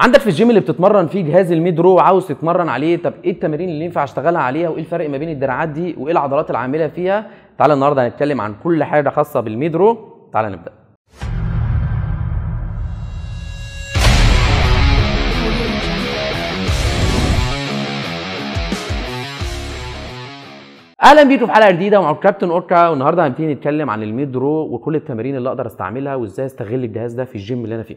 عندك في الجيم اللي بتتمرن فيه جهاز الميد رو وعاوز تتمرن عليه طب ايه التمارين اللي ينفع اشتغلها عليها وايه الفرق ما بين الدراعات دي وايه العضلات العامله فيها تعالى النهارده هنتكلم عن كل حاجه خاصه بالميد رو تعالى نبدا اهلا بيكم في حلقه جديده مع كابتن اوركا والنهارده هنبتدي نتكلم عن الميد رو وكل التمارين اللي اقدر استعملها وازاي استغل الجهاز ده في الجيم اللي انا فيه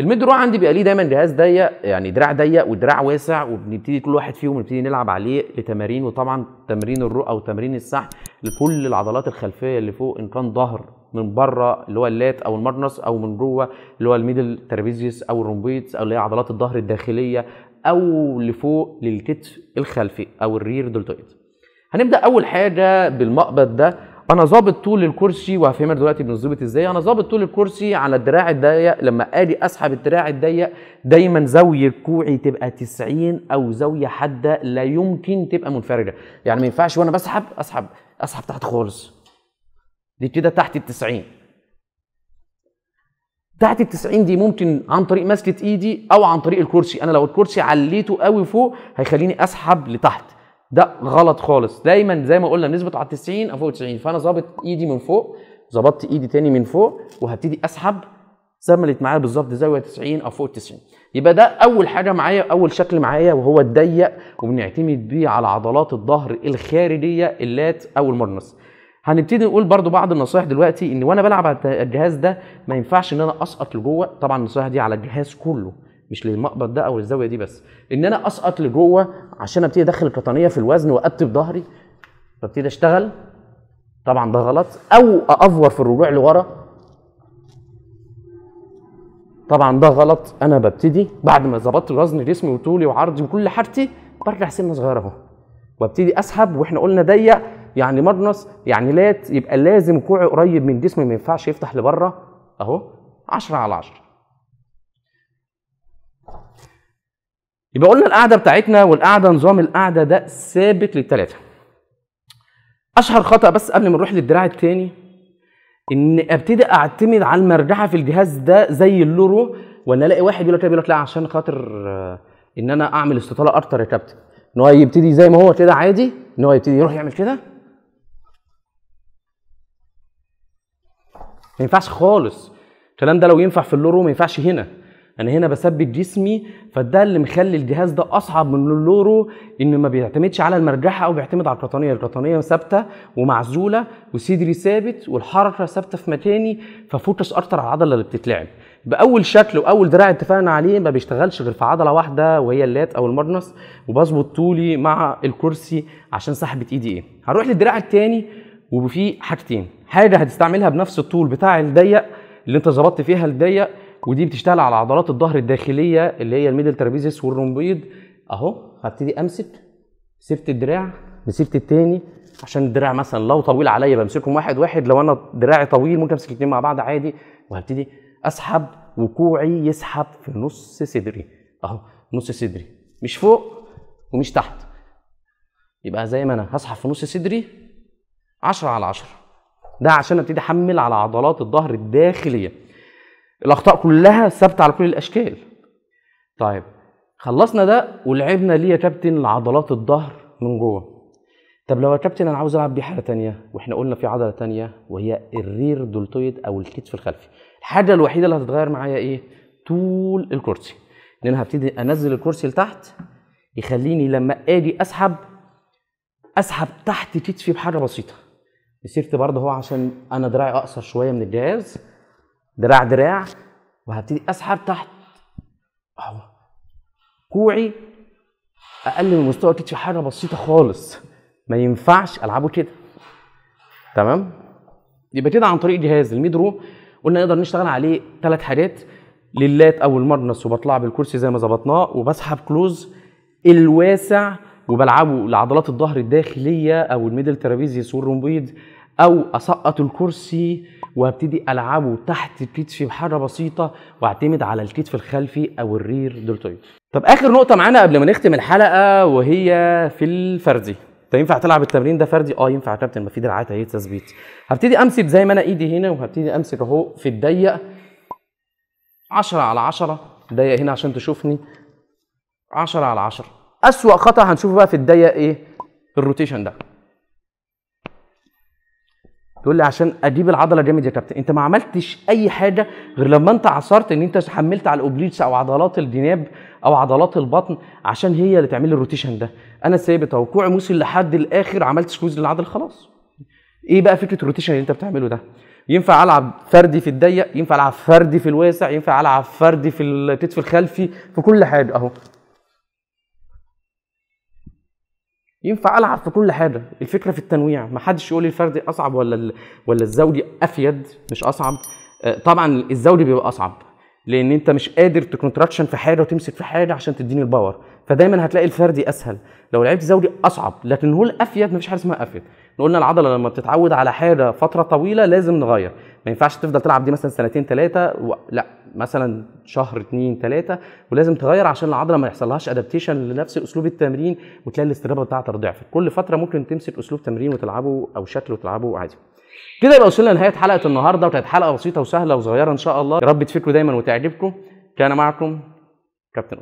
الميد رو عندي بيبقى ليه دايما جهاز ضيق يعني دراع ضيق ودراع واسع وبنبتدي كل واحد فيهم نبتدي نلعب عليه لتمارين وطبعا تمرين الرو او تمرين السحب لكل العضلات الخلفيه اللي فوق ان كان ظهر من بره اللي هو اللات او المرنس او من جوه اللي هو الميدل ترابيزيوس او الرومبيتس او اللي هي عضلات الظهر الداخليه او لفوق للكتف الخلفي او الرير دلتويد هنبدا اول حاجه بالمقبض ده انا ظابط طول الكرسي وهفهمك دلوقتي بنظبط ازاي انا ظابط طول الكرسي على الدراع الضيق لما اجي اسحب الدراع الضيق دايما زاويه كوعي تبقى 90 او زاويه حاده لا يمكن تبقى منفرجه يعني ما ينفعش وانا بسحب اسحب اسحب تحت خالص دي كده تحت ال 90 تحت ال 90 دي ممكن عن طريق مسكه ايدي او عن طريق الكرسي انا لو الكرسي عليته قوي فوق هيخليني اسحب لتحت ده غلط خالص دايما زي ما قلنا نثبت على 90 او فوق 90 فانا ظابط ايدي من فوق ظبطت ايدي تاني من فوق وهبتدي اسحب زملت معايا بالظبط زاويه 90 او فوق 90 يبقى ده اول حاجه معايا اول شكل معايا وهو الضيق وبنعتمد بيه على عضلات الظهر الخارجيه اللات او المرنس هنبتدي نقول برضو بعض النصايح دلوقتي ان وانا بلعب على الجهاز ده ما ينفعش ان انا اسقط لجوه طبعا النصائح دي على الجهاز كله مش للمقبض ده او الزاويه دي بس ان انا اسقط لجوه عشان ابتدي ادخل القطنيه في الوزن واكتب ظهري فابتدي اشتغل طبعا ده غلط او افور في الرجوع لورا طبعا ده غلط انا ببتدي بعد ما ظبطت وزن جسمي وطولي وعرضي وكل حاجتي برجع سنه صغيره اهو وابتدي اسحب واحنا قلنا ضيق يعني مرنص يعني لات يبقى لازم كوعي قريب من جسمي ما ينفعش يفتح لبره اهو 10 على 10 يبقى قلنا القاعده بتاعتنا والقاعده نظام القاعده ده ثابت للتلاتة. اشهر خطا بس قبل ما نروح للدراع التاني ان ابتدي اعتمد على المرجحه في الجهاز ده زي اللورو ولا الاقي واحد يقول لك يقول لك لا عشان خاطر آه، ان انا اعمل استطاله اكتر يا كابتن ان هو يبتدي زي ما هو كده عادي ان هو يبتدي يروح يعمل كده ما ينفعش خالص الكلام ده لو ينفع في اللورو ما ينفعش هنا انا هنا بثبت جسمي فده اللي مخلي الجهاز ده اصعب من اللورو انه ما بيعتمدش على المرجحه او بيعتمد على القطنيه القطنيه ثابته ومعزوله وصدري ثابت والحركه ثابته في مكاني ففوكس اكتر على العضله اللي بتتلعب باول شكل واول دراع اتفقنا عليه ما بيشتغلش غير في عضله واحده وهي اللات او المرنس وبظبط طولي مع الكرسي عشان سحبه ايدي ايه هنروح للدراع الثاني وفي حاجتين حاجه هتستعملها بنفس الطول بتاع الضيق اللي انت ظبطت فيها الضيق ودي بتشتغل على عضلات الظهر الداخليه اللي هي الميدل ترابيزيس والرومبيد اهو هبتدي امسك سبت الدراع مسكت التاني عشان الدراع مثلا لو طويل عليا بمسكهم واحد واحد لو انا دراعي طويل ممكن امسك الاثنين مع بعض عادي وهبتدي اسحب وكوعي يسحب في نص صدري اهو نص صدري مش فوق ومش تحت يبقى زي ما انا هسحب في نص صدري 10 على 10 ده عشان ابتدي احمل على عضلات الظهر الداخليه الاخطاء كلها ثابته على كل الاشكال طيب خلصنا ده ولعبنا ليه يا كابتن لعضلات الظهر من جوه طب لو يا كابتن انا عاوز العب بيه حاجه تانية واحنا قلنا في عضله تانية وهي الرير دولتويد او الكتف الخلفي الحاجه الوحيده اللي هتتغير معايا ايه طول الكرسي ان انا هبتدي انزل الكرسي لتحت يخليني لما اجي اسحب اسحب تحت كتفي بحاجه بسيطه مسيرتي برضه هو عشان انا دراعي اقصر شويه من الجهاز دراع دراع وهبتدي اسحب تحت اهو كوعي اقل من مستوى كتفي حاجه بسيطه خالص ما ينفعش العبه كده تمام يبقى كده عن طريق جهاز الميد رو قلنا نقدر نشتغل عليه ثلاث حاجات للات او المرنس وبطلع بالكرسي زي ما ظبطناه وبسحب كلوز الواسع وبلعبه لعضلات الظهر الداخليه او الميدل ترابيزيس والرومبويد او اسقط الكرسي وابتدي العبه تحت كتفي بحاجه بسيطه واعتمد على الكتف الخلفي او الرير دلتويد طيب، طب اخر نقطه معانا قبل ما نختم الحلقه وهي في الفردي طب ينفع تلعب التمرين ده فردي اه ينفع يا كابتن ما في دراعات هي تثبيت هبتدي امسك زي ما انا ايدي هنا وهبتدي امسك اهو في الضيق 10 على 10 ضيق هنا عشان تشوفني 10 على 10 اسوأ خطا هنشوفه بقى في الضيق ايه الروتيشن ده تقول لي عشان اجيب العضله جامد يا كابتن انت ما عملتش اي حاجه غير لما انت عصرت ان انت حملت على الاوبليتس او عضلات الجناب او عضلات البطن عشان هي اللي تعمل الروتيشن ده انا سايب توقع موسي لحد الاخر عملت سكويز للعضل خلاص ايه بقى فكره الروتيشن اللي انت بتعمله ده ينفع العب فردي في الضيق ينفع العب فردي في الواسع ينفع العب فردي في الكتف الخلفي في كل حاجه اهو ينفع العب في كل حاجه الفكره في التنويع ما حدش يقول لي الفردي اصعب ولا ولا الزوجي افيد مش اصعب آه، طبعا الزوجي بيبقى اصعب لان انت مش قادر تكونتراكشن في حاجه وتمسك في حاجه عشان تديني الباور فدايما هتلاقي الفردي اسهل لو لعبت زوجي اصعب لكن هو الافيد مفيش حاجه اسمها افيد قلنا العضله لما بتتعود على حاجه فتره طويله لازم نغير ما ينفعش تفضل تلعب دي مثلا سنتين ثلاثه و... لا مثلا شهر اثنين ثلاثه ولازم تغير عشان العضله ما يحصلهاش ادابتيشن لنفس اسلوب التمرين وتلاقي الاستجابه بتاعتها ضعفت كل فتره ممكن تمسك اسلوب تمرين وتلعبه او شكل وتلعبه عادي كده يبقى وصلنا لنهايه حلقه النهارده وكانت حلقه بسيطه وسهله وصغيره ان شاء الله يا رب تفكروا دايما وتعجبكم كان معكم كابتن